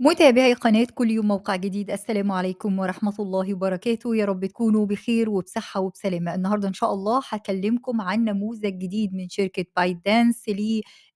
متابعي قناة كل يوم موقع جديد السلام عليكم ورحمة الله وبركاته يا رب تكونوا بخير وبصحة وبسلامة النهاردة إن شاء الله هكلمكم عن نموذج جديد من شركة بايت دانس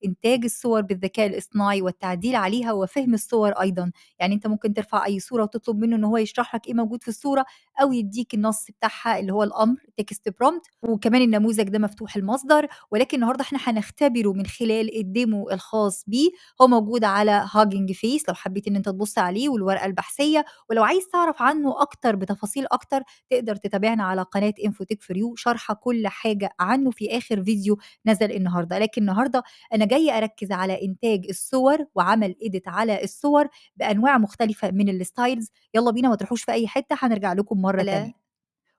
انتاج الصور بالذكاء الاصطناعي والتعديل عليها وفهم الصور ايضا يعني انت ممكن ترفع اي صوره وتطلب منه ان هو يشرح لك ايه موجود في الصوره او يديك النص بتاعها اللي هو الامر تكست برومت وكمان النموذج ده مفتوح المصدر ولكن النهارده احنا هنختبره من خلال الديمو الخاص بيه هو موجود على هاجنج فيس لو حبيت ان انت تبص عليه والورقه البحثيه ولو عايز تعرف عنه اكتر بتفاصيل اكتر تقدر تتابعنا على قناه انفوتك فريو شرح كل حاجه عنه في اخر فيديو نزل النهارده لكن النهارده انا جاي اركز على انتاج الصور وعمل ايديت على الصور بانواع مختلفه من الستايلز يلا بينا ما تروحوش في اي حته هنرجع لكم مره تانية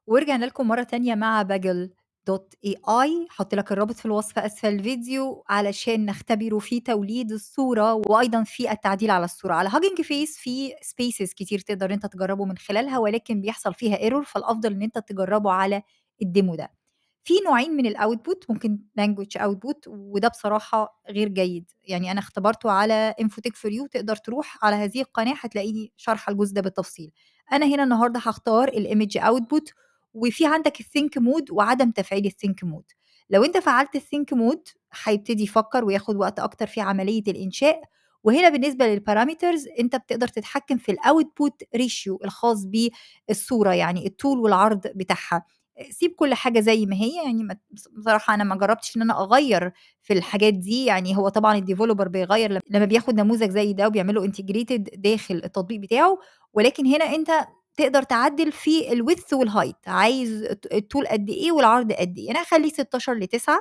ورجعنا لكم مره تانية مع باجل دوت اي اي هحط لك الرابط في الوصف اسفل الفيديو علشان نختبره في توليد الصوره وايضا في التعديل على الصوره على هاجنج فيس في سبيسز كتير تقدر انت تجربه من خلالها ولكن بيحصل فيها ايرور فالافضل ان انت تجربه على الديمو ده في نوعين من الاوتبوت ممكن لانجوج اوتبوت وده بصراحه غير جيد يعني انا اختبرته على انفوتك فور يو تقدر تروح على هذه القناه هتلاقيني شارحه الجزء ده بالتفصيل انا هنا النهارده هختار الايمج اوتبوت وفي عندك الثينك مود وعدم تفعيل الثينك مود لو انت فعلت الثينك مود هيبتدي يفكر وياخد وقت اكتر في عمليه الانشاء وهنا بالنسبه للبارامترز انت بتقدر تتحكم في الاوتبوت ريشيو الخاص بالصوره يعني الطول والعرض بتاعها سيب كل حاجه زي ما هي يعني بصراحه انا ما جربتش ان انا اغير في الحاجات دي يعني هو طبعا الديفلوبر بيغير لما بياخد نموذج زي ده وبيعمله انتجريتد داخل التطبيق بتاعه ولكن هنا انت تقدر تعدل في الويدث والهايت عايز الطول قد ايه والعرض قد ايه انا هخليه 16 ل 9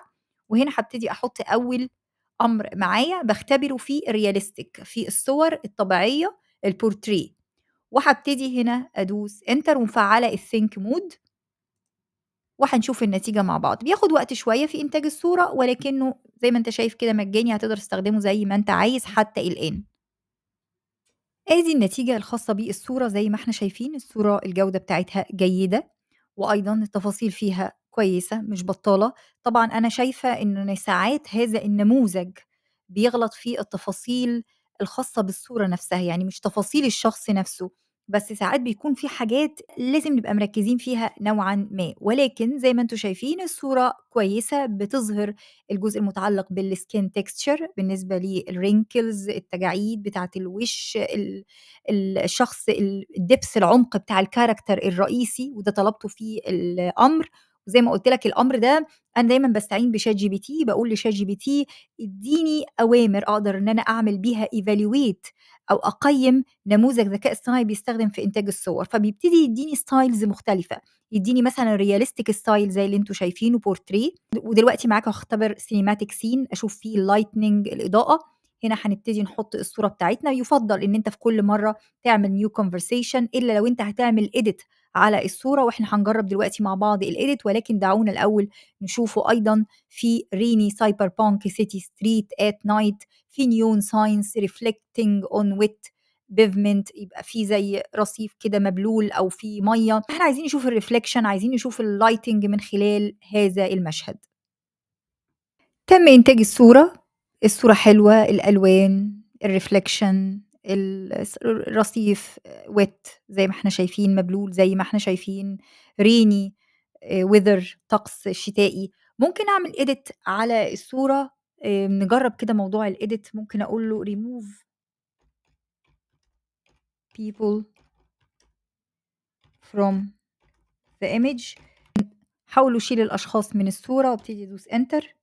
وهنا هبتدي احط اول امر معايا بختبره في الرياليستيك في الصور الطبيعيه البورتريه وهبتدي هنا ادوس انتر ومفعله الثينك مود وهنشوف النتيجة مع بعض بياخد وقت شوية في إنتاج الصورة ولكنه زي ما أنت شايف كده مجاني هتقدر تستخدمه زي ما أنت عايز حتى الآن ادي النتيجة الخاصة بالصورة زي ما احنا شايفين الصورة الجودة بتاعتها جيدة وأيضا التفاصيل فيها كويسة مش بطالة طبعا أنا شايفة إن ساعات هذا النموذج بيغلط في التفاصيل الخاصة بالصورة نفسها يعني مش تفاصيل الشخص نفسه بس ساعات بيكون في حاجات لازم نبقى مركزين فيها نوعا ما ولكن زي ما انتم شايفين الصورة كويسة بتظهر الجزء المتعلق بالسكين تكستشر بالنسبة للرينكلز التجاعيد بتاعة الوش الشخص الدبس العمق بتاع الكاركتر الرئيسي وده طلبته في الأمر وزي ما قلت لك الامر ده انا دايما بستعين بشات جي بي تي بقول لشات جي بي تي اديني اوامر اقدر ان انا اعمل بيها ايفالويت او اقيم نموذج ذكاء اصطناعي بيستخدم في انتاج الصور فبيبتدي يديني ستايلز مختلفه يديني مثلا رياليستيك ستايل زي اللي انتم شايفينه بورتري ودلوقتي معاك هختبر سينيماتيك سين اشوف فيه اللايتنينج الاضاءه هنا هنبتدي نحط الصوره بتاعتنا يفضل ان انت في كل مره تعمل نيو كونفرسيشن الا لو انت هتعمل اديت على الصورة واحنا هنجرب دلوقتي مع بعض الإيديت ولكن دعونا الأول نشوفه أيضا في ريني سايبر بانك سيتي ستريت ات نايت في نيون ساينس ريفلكتنج اون ويت بيفمنت يبقى في زي رصيف كده مبلول او في ميه احنا عايزين نشوف الريفلكشن عايزين نشوف اللايتنج من خلال هذا المشهد تم انتاج الصوره الصوره حلوه الالوان الريفلكشن الرصيف ويت زي ما احنا شايفين مبلول زي ما احنا شايفين ريني وذر آه، طقس شتائي ممكن اعمل اديت على الصوره آه، نجرب كده موضوع الاديت ممكن اقول له ريموف بيبول فروم ذا ايمج حاولوا شيل الاشخاص من الصوره وابتدي ادوس انتر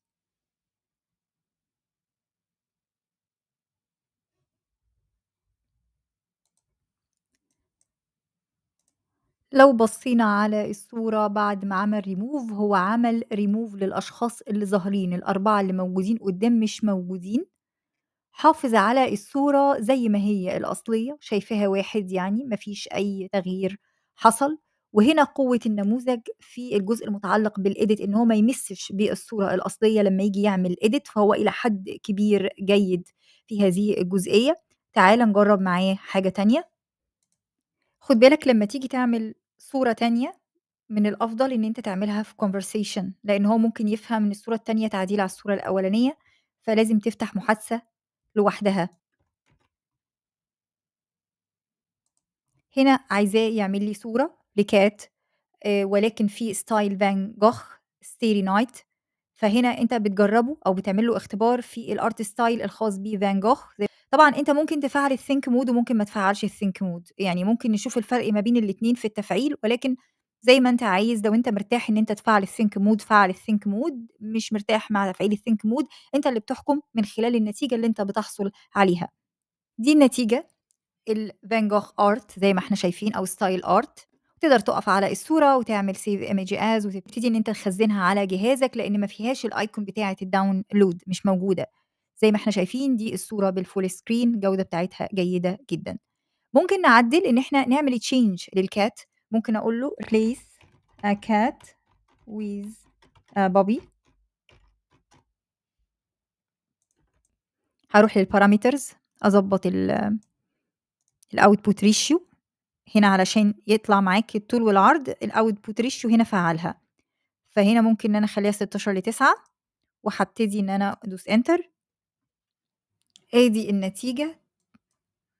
لو بصينا على الصورة بعد ما عمل ريموف هو عمل ريموف للأشخاص اللي ظاهرين، الأربعة اللي موجودين قدّام مش موجودين، حافظ على الصورة زي ما هي الأصلية، شايفاها واحد يعني مفيش أي تغيير حصل، وهنا قوة النموذج في الجزء المتعلق بالإيديت إن هو ما يمسّش بالصورة الأصلية لمّا يجي يعمل إيديت فهو إلى حد كبير جيد في هذه الجزئية، تعالَ نجرّب معاه حاجة تانية. خد بالك لمّا تيجي تعمل صورة تانية، من الأفضل إن أنت تعملها في conversation لإن هو ممكن يفهم إن الصورة التانية تعديل على الصورة الأولانية، فلازم تفتح محادثة لوحدها. هنا عايزاه يعمل لي صورة لكات آه، ولكن في ستايل فان جوخ، ستيري نايت فهنا انت بتجربه او بتعمل له اختبار في الارت ستايل الخاص بيه فان جوخ طبعا انت ممكن تفعل الثينك مود وممكن ما تفعلش الثينك مود يعني ممكن نشوف الفرق ما بين الاثنين في التفعيل ولكن زي ما انت عايز لو انت مرتاح ان انت تفعل الثينك مود فعل الثينك مود مش مرتاح مع تفعيل الثينك مود انت اللي بتحكم من خلال النتيجه اللي انت بتحصل عليها دي النتيجه الفان جوخ ارت زي ما احنا شايفين او ستايل ارت تقدر تقف على الصوره وتعمل سيف ايمج از وتبتدي ان انت تخزنها على جهازك لان ما فيهاش الايكون بتاعه الداونلود مش موجوده زي ما احنا شايفين دي الصوره بالفول سكرين الجوده بتاعتها جيده جدا ممكن نعدل ان احنا نعمل تشينج للكات ممكن اقول له ريبليس ا كات ويز بوبي هروح للبارامترز اظبط الاوتبوت ريشيو هنا علشان يطلع معاك الطول والعرض الاوتبوت ريشيو هنا فعلها فهنا ممكن ان انا اخليها 16 ل 9 وهبتدي ان انا ادوس انتر ادي النتيجه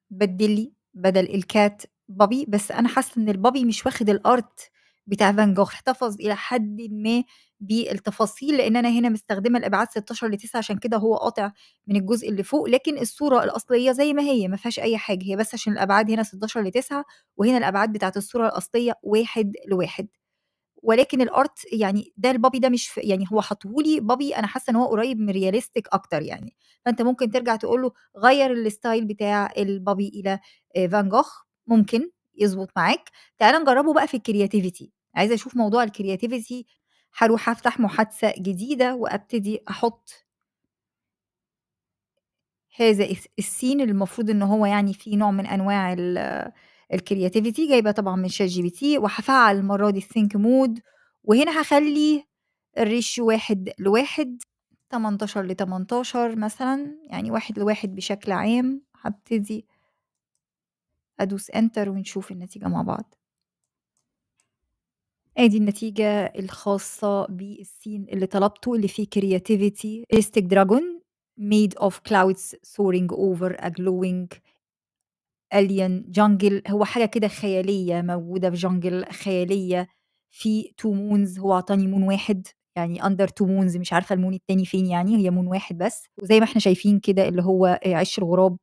بدلي بدل الكات بابي بس انا حاسه ان البابي مش واخد الارت بتاع فان جوخ احتفظ الى حد ما بالتفاصيل لان انا هنا مستخدمه الابعاد 16 ل 9 عشان كده هو قاطع من الجزء اللي فوق لكن الصوره الاصليه زي ما هي ما فيهاش اي حاجه هي بس عشان الابعاد هنا 16 ل 9 وهنا الابعاد بتاعه الصوره الاصليه واحد لواحد ولكن الارت يعني ده البابي ده مش يعني هو حطهولي بابي انا حاسه ان هو قريب من رياليستيك اكتر يعني فانت ممكن ترجع تقول له غير الستايل بتاع البابي الى آه، فان جوخ ممكن يظبط معاك تعال نجربه بقى في الكرياتيفيتي عايزه اشوف موضوع الكرياتيفيتي هروح افتح محادثه جديده وابتدي احط هذا السين المفروض ان هو يعني في نوع من انواع الكرياتيفيتي جايبه طبعا من شات جي بي تي وهفعل المره دي الثينك مود وهنا هخلي الريشيو واحد لواحد 18 ل 18 مثلا يعني واحد لواحد بشكل عام هبتدي ادوس انتر ونشوف النتيجه مع بعض ادي النتيجة الخاصة بالسين اللي طلبته اللي فيه كرياتيفيتي realistic دراجون ميد اوف كلاودز سورينج اوفر ا جلوينج alien جانجل هو حاجة كده خيالية موجودة في جانجل خيالية في تو مونز هو عطاني مون واحد يعني اندر تو مونز مش عارفة المون التاني فين يعني هي مون واحد بس وزي ما احنا شايفين كده اللي هو عش الغراب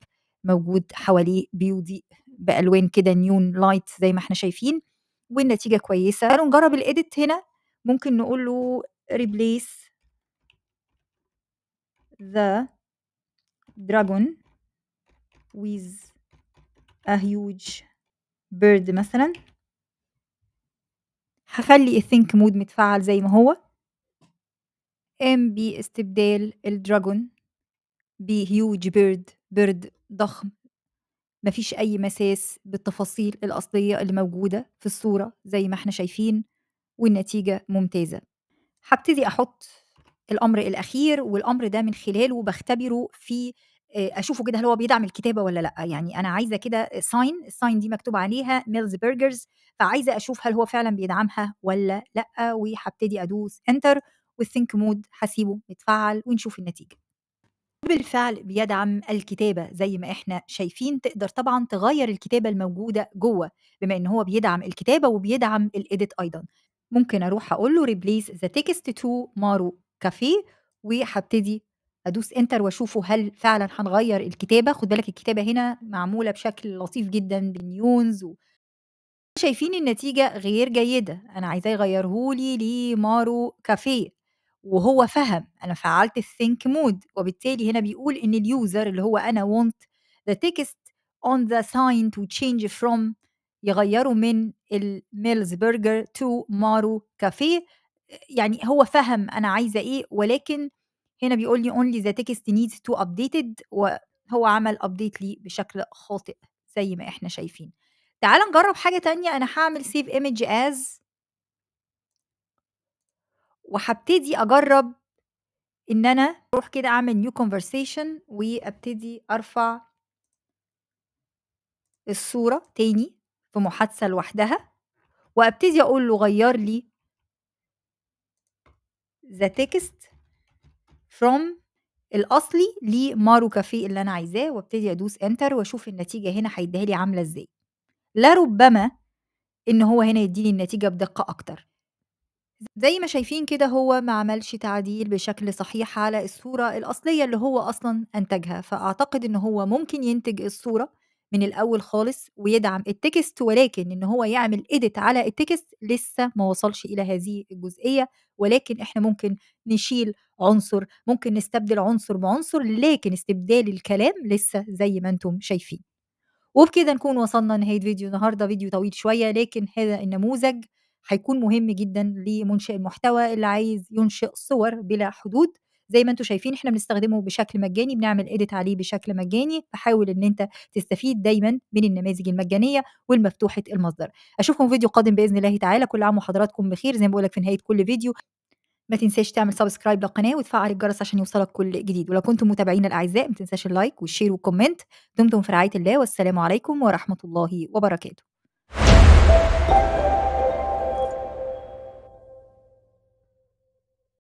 موجود حواليه بيضيء بألوان كده نيون لايت زي ما احنا شايفين والنتيجه كويسه تعالوا نجرب الايديت هنا ممكن نقول له replace the dragon with a huge bird مثلا هخلي الثينك مود متفعل زي ما هو ام باستبدال الدراجون بهيوج بيرد بيرد ضخم مفيش أي مساس بالتفاصيل الأصلية اللي موجودة في الصورة زي ما احنا شايفين والنتيجة ممتازة هبتدي أحط الأمر الأخير والأمر ده من خلاله بختبره في آه، اشوفه كده هل هو بيدعم الكتابه ولا لا يعني انا عايزه كده ساين الساين دي مكتوب عليها ميلز برجرز فعايزه اشوف هل هو فعلا بيدعمها ولا لا وهبتدي ادوس انتر والثينك مود هسيبه يتفعل ونشوف النتيجه بالفعل بيدعم الكتابة زي ما احنا شايفين تقدر طبعا تغير الكتابة الموجودة جوه بما ان هو بيدعم الكتابة وبيدعم الإيديت أيضا ممكن أروح أقول له ريبليس ذا تكست تو مارو كافيه وهبتدي ادوس انتر واشوفه هل فعلا هنغير الكتابه خد بالك الكتابه هنا معموله بشكل لطيف جدا بالنيونز و... شايفين النتيجه غير جيده انا عايزاه يغيرهولي لمارو كافيه وهو فهم انا فعلت الثينك مود وبالتالي هنا بيقول ان اليوزر اللي هو انا want the text on the sign to change from يغيره من الميلز برجر تو مارو كافيه يعني هو فهم انا عايزه ايه ولكن هنا بيقول لي only the text needs to updated وهو عمل update لي بشكل خاطئ زي ما احنا شايفين تعال نجرب حاجه تانية انا هعمل save image as وهبتدي اجرب ان انا اروح كده اعمل نيو كونفرسيشن وابتدي ارفع الصوره تاني في محادثه لوحدها وابتدي اقول له غير لي ذا تكست فروم الاصلي لمارو كافيه اللي انا عايزاه وابتدي ادوس انتر واشوف النتيجه هنا هيديها لي عامله ازاي لربما ان هو هنا يديني النتيجه بدقه اكتر زي ما شايفين كده هو ما عملش تعديل بشكل صحيح على الصورة الأصلية اللي هو أصلا أنتجها فأعتقد إن هو ممكن ينتج الصورة من الأول خالص ويدعم التكست ولكن إن هو يعمل إيديت على التكست لسه ما وصلش إلى هذه الجزئية ولكن إحنا ممكن نشيل عنصر ممكن نستبدل عنصر بعنصر لكن استبدال الكلام لسه زي ما أنتم شايفين وبكده نكون وصلنا نهاية فيديو النهاردة فيديو طويل شوية لكن هذا النموذج هيكون مهم جدا لمنشئ المحتوى اللي عايز ينشئ صور بلا حدود زي ما انتم شايفين احنا بنستخدمه بشكل مجاني بنعمل اديت عليه بشكل مجاني فحاول ان انت تستفيد دايما من النماذج المجانيه والمفتوحه المصدر اشوفكم في فيديو قادم باذن الله تعالى كل عام وحضراتكم بخير زي ما بقولك في نهايه كل فيديو ما تنساش تعمل سبسكرايب للقناه وتفعل الجرس عشان يوصلك كل جديد ولو كنتم متابعين الاعزاء ما تنساش اللايك والشير والكومنت دمتم في رعايه الله والسلام عليكم ورحمه الله وبركاته